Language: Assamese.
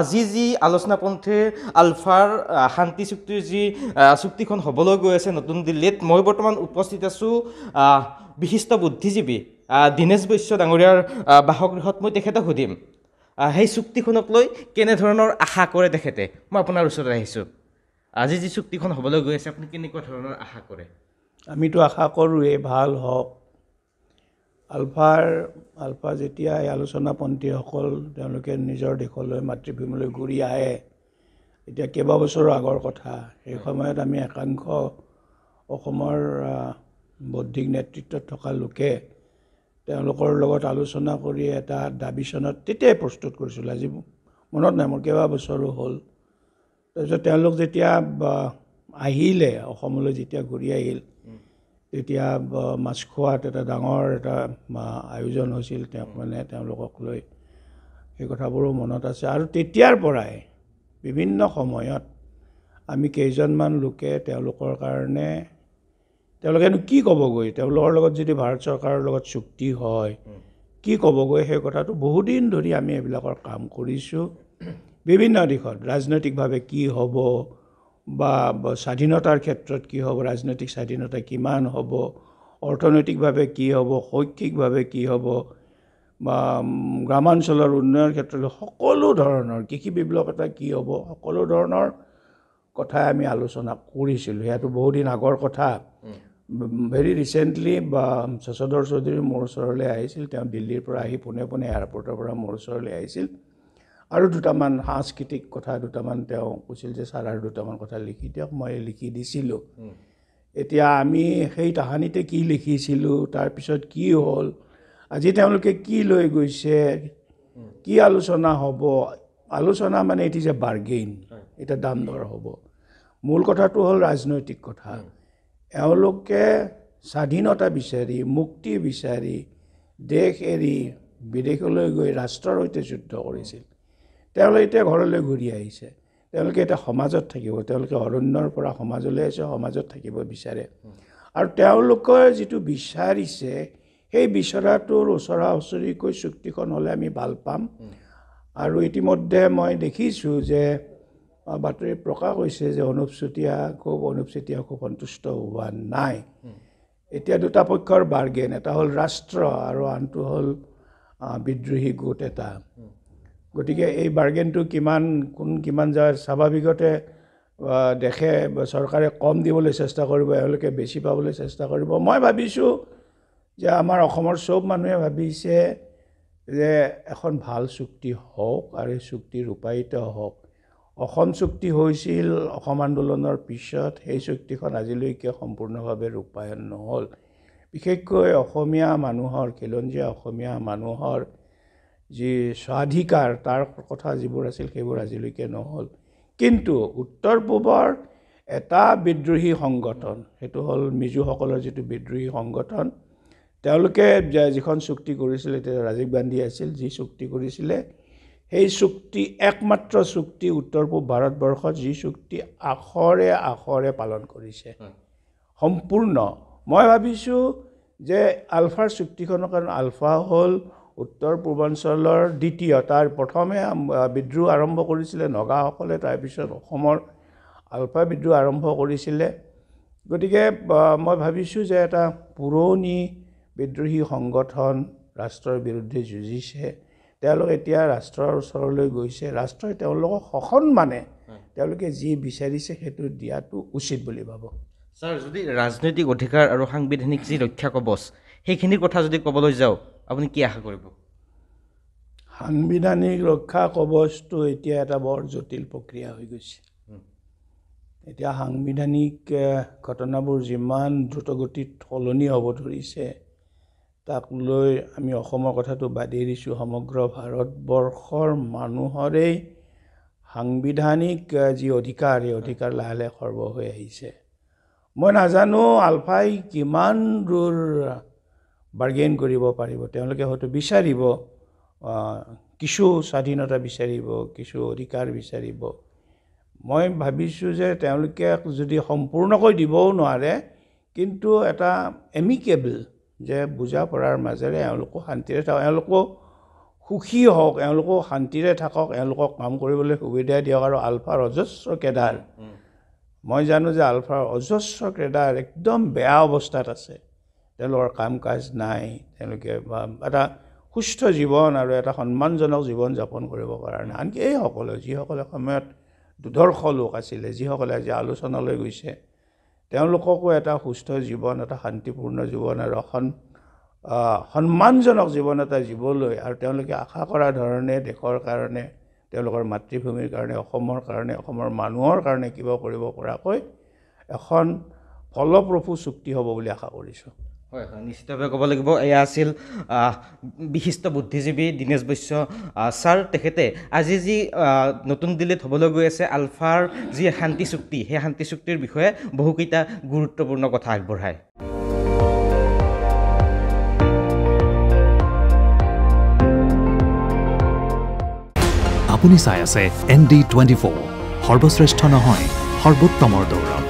আজি যি আলোচনা পন্থীৰ আলফাৰ শান্তি চুক্তিৰ যি চুক্তিখন হ'বলৈ গৈ আছে নতুন দিল্লীত মই বৰ্তমান উপস্থিত আছোঁ বিশিষ্ট বুদ্ধিজীৱী দীনেশ বৈশ্য ডাঙৰীয়াৰ বাসগৃহত মই তেখেতক সুধিম সেই চুক্তিখনক লৈ কেনেধৰণৰ আশা কৰে তেখেতে মই আপোনাৰ ওচৰত আহিছোঁ আজি যি চুক্তিখন হ'বলৈ গৈ আছে আপুনি কেনেকুৱা ধৰণৰ আশা কৰে আমিতো আশা কৰোঁৱেই ভাল হওক আলফাৰ আলফা যেতিয়া এই আলোচনা পন্থীসকল তেওঁলোকে নিজৰ দেশলৈ মাতৃভূমিলৈ ঘূৰি আহে এতিয়া কেইবাবছৰৰ আগৰ কথা সেই সময়ত আমি একাংশ অসমৰ বৌদ্ধিক নেতৃত্বত থকা লোকে তেওঁলোকৰ লগত আলোচনা কৰি এটা দাবী চনত তেতিয়াই প্ৰস্তুত কৰিছিলোঁ আজি মনত নাই মোৰ কেইবাবছৰো হ'ল তাৰপিছত তেওঁলোক যেতিয়া আহিলে অসমলৈ যেতিয়া ঘূৰি আহিল তেতিয়া মাছখোৱাত এটা ডাঙৰ এটা আয়োজন হৈছিল তেওঁক মানে তেওঁলোকক লৈ সেই কথাবোৰো মনত আছে আৰু তেতিয়াৰ পৰাই বিভিন্ন সময়ত আমি কেইজনমান লোকে তেওঁলোকৰ কাৰণে তেওঁলোকেনো কি ক'বগৈ তেওঁলোকৰ লগত যদি ভাৰত চৰকাৰৰ লগত চুক্তি হয় কি ক'বগৈ সেই কথাটো বহুদিন ধৰি আমি এইবিলাকৰ কাম কৰিছোঁ বিভিন্ন দিশত ৰাজনৈতিকভাৱে কি হ'ব বা স্বাধীনতাৰ ক্ষেত্ৰত কি হ'ব ৰাজনৈতিক স্বাধীনতা কিমান হ'ব অৰ্থনৈতিকভাৱে কি হ'ব শৈক্ষিকভাৱে কি হ'ব বা গ্ৰামাঞ্চলৰ উন্নয়নৰ ক্ষেত্ৰত সকলো ধৰণৰ কৃষি বিপ্লৱতা কি হ'ব সকলো ধৰণৰ কথাই আমি আলোচনা কৰিছিলোঁ সেয়াতো বহুদিন আগৰ কথা ভেৰি ৰিচেণ্টলি বা শশধৰ চৌধুৰী মোৰ ওচৰলৈ আহিছিল তেওঁ দিল্লীৰ পৰা আহি পোনে পোনে এয়াৰপৰ্টৰ পৰা মোৰ ওচৰলৈ আহিছিল আৰু দুটামান সাংস্কৃতিক কথা দুটামান তেওঁ কৈছিল যে ছাৰ আৰু দুটামান কথা লিখি দিয়ক মই লিখি দিছিলোঁ এতিয়া আমি সেই তাহানিতে কি লিখিছিলোঁ তাৰপিছত কি হ'ল আজি তেওঁলোকে কি লৈ গৈছে কি আলোচনা হ'ব আলোচনা মানে এটি যে বাৰ্গেইন এতিয়া দাম দৰ হ'ব মূল কথাটো হ'ল ৰাজনৈতিক কথা এওঁলোকে স্বাধীনতা বিচাৰি মুক্তি বিচাৰি দেশ এৰি বিদেশলৈ গৈ ৰাষ্ট্ৰৰ সৈতে যুদ্ধ কৰিছিল তেওঁলোকে এতিয়া ঘৰলৈ ঘূৰি আহিছে তেওঁলোকে এতিয়া সমাজত থাকিব তেওঁলোকে অৰণ্যৰ পৰা সমাজলৈ আহিছে সমাজত থাকিব বিচাৰে আৰু তেওঁলোকৰ যিটো বিচাৰিছে সেই বিচৰাটোৰ ওচৰা ওচৰিকৈ চুক্তিখন হ'লে আমি ভাল পাম আৰু ইতিমধ্যে মই দেখিছোঁ যে বাতৰি প্ৰকাশ হৈছে যে অনুপ চুতীয়া খুব অনুপ চুতীয়া খুব সন্তুষ্ট হোৱা নাই এতিয়া দুটা পক্ষৰ বাৰ্গেন এটা হ'ল ৰাষ্ট্ৰ আৰু আনটো হ'ল বিদ্ৰোহী গোট এটা গতিকে এই বাৰ্গেনটো কিমান কোন কিমান যায় স্বাভাৱিকতে দেশে চৰকাৰে কম দিবলৈ চেষ্টা কৰিব এওঁলোকে বেছি পাবলৈ চেষ্টা কৰিব মই ভাবিছোঁ যে আমাৰ অসমৰ চব মানুহে ভাবিছে যে এখন ভাল চুক্তি হওক আৰু এই চুক্তি ৰূপায়িত হওক অসম চুক্তি হৈছিল অসম আন্দোলনৰ পিছত সেই চুক্তিখন আজিলৈকে সম্পূৰ্ণভাৱে ৰূপায়ণ নহ'ল বিশেষকৈ অসমীয়া মানুহৰ খিলঞ্জীয়া অসমীয়া মানুহৰ যি স্বাধিকাৰ তাৰ কথা যিবোৰ আছিল সেইবোৰ আজিলৈকে নহ'ল কিন্তু উত্তৰ পূবৰ এটা বিদ্ৰোহী সংগঠন সেইটো হ'ল মিজোসকলৰ যিটো বিদ্ৰোহী সংগঠন তেওঁলোকে যিখন চুক্তি কৰিছিলে এতিয়া ৰাজীৱ গান্ধী আছিল যি চুক্তি কৰিছিলে সেই চুক্তি একমাত্ৰ চুক্তি উত্তৰ পূব ভাৰতবৰ্ষত যি চুক্তি আখৰে আখৰে পালন কৰিছে সম্পূৰ্ণ মই ভাবিছোঁ যে আলফাৰ চুক্তিখনৰ কাৰণে আলফা হ'ল উত্তৰ পূৰ্বাঞ্চলৰ দ্বিতীয় তাৰ প্ৰথমে বিদ্ৰোহ আৰম্ভ কৰিছিলে নগাসকলে তাৰপিছত অসমৰ আলফা বিদ্ৰোহ আৰম্ভ কৰিছিলে গতিকে মই ভাবিছোঁ যে এটা পুৰণি বিদ্ৰোহী সংগঠন ৰাষ্ট্ৰৰ বিৰুদ্ধে যুঁজিছে তেওঁলোক এতিয়া ৰাষ্ট্ৰৰ ওচৰলৈ গৈছে ৰাষ্ট্ৰই তেওঁলোকক সসন মানে তেওঁলোকে যি বিচাৰিছে সেইটো দিয়াটো উচিত বুলি ভাবোঁ ছাৰ যদি ৰাজনৈতিক অধিকাৰ আৰু সাংবিধানিক যি ৰক্ষা কবচ সেইখিনিৰ কথা যদি ক'বলৈ যাওঁ আপুনি কি আশা কৰিব সাংবিধানিক ৰক্ষা কবচটো এতিয়া এটা বৰ জটিল প্ৰক্ৰিয়া হৈ গৈছে এতিয়া সাংবিধানিক ঘটনাবোৰ যিমান দ্ৰুতগতিত সলনি হ'ব ধৰিছে তাক লৈ আমি অসমৰ কথাটো বাদেই দিছোঁ সমগ্ৰ ভাৰতবৰ্ষৰ মানুহৰেই সাংবিধানিক যি অধিকাৰ সেই অধিকাৰ লাহে লাহে সৰ্ব হৈ আহিছে মই নাজানো আলফাই কিমান দূৰ বাৰ্গেইন কৰিব পাৰিব তেওঁলোকে হয়তো বিচাৰিব কিছু স্বাধীনতা বিচাৰিব কিছু অধিকাৰ বিচাৰিব মই ভাবিছোঁ যে তেওঁলোকে যদি সম্পূৰ্ণকৈ দিবও নোৱাৰে কিন্তু এটা এমিকেবল যে বুজা পৰাৰ মাজেৰে এওঁলোকো শান্তিৰে থাকক এওঁলোকো সুখী হওক এওঁলোকো শান্তিৰে থাকক এওঁলোকক কাম কৰিবলৈ সুবিধা দিয়ক আৰু আলফাৰ অজস্ৰ কেডাৰ মই জানো যে আলফাৰ অজস্ৰ কেডাৰ একদম বেয়া অৱস্থাত আছে তেওঁলোকৰ কাম কাজ নাই তেওঁলোকে বা এটা সুস্থ জীৱন আৰু এটা সন্মানজনক জীৱন যাপন কৰিব কাৰণে আনকি এইসকলে যিসকলে সময়ত দুৰ্ধৰ্ষ লোক আছিলে যিসকলে আজি আলোচনালৈ গৈছে তেওঁলোককো এটা সুস্থ জীৱন এটা শান্তিপূৰ্ণ জীৱন আৰু সন সন্মানজনক জীৱন এটা জীৱলৈ আৰু তেওঁলোকে আশা কৰা ধৰণে দেশৰ কাৰণে তেওঁলোকৰ মাতৃভূমিৰ কাৰণে অসমৰ কাৰণে অসমৰ মানুহৰ কাৰণে কিবা কৰিব পৰাকৈ এখন ফলপ্ৰসূ চুক্তি হ'ব বুলি আশা কৰিছোঁ হয় হয় নিশ্চিতভাৱে ক'ব লাগিব এয়া আছিল বিশিষ্ট বুদ্ধিজীৱী দীনেশ বৈশ্য ছাৰ তেখেতে আজি যি নতুন দিল্লীত হ'বলৈ গৈ আছে আলফাৰ যি শান্তি চুক্তি সেই শান্তি চুক্তিৰ বিষয়ে বহুকেইটা গুৰুত্বপূৰ্ণ কথা আগবঢ়ায় আপুনি চাই আছে এন ডি টুৱেণ্টি ফ'ৰ সৰ্বশ্ৰেষ্ঠ নহয় সৰ্বোত্তমৰ দৌৰত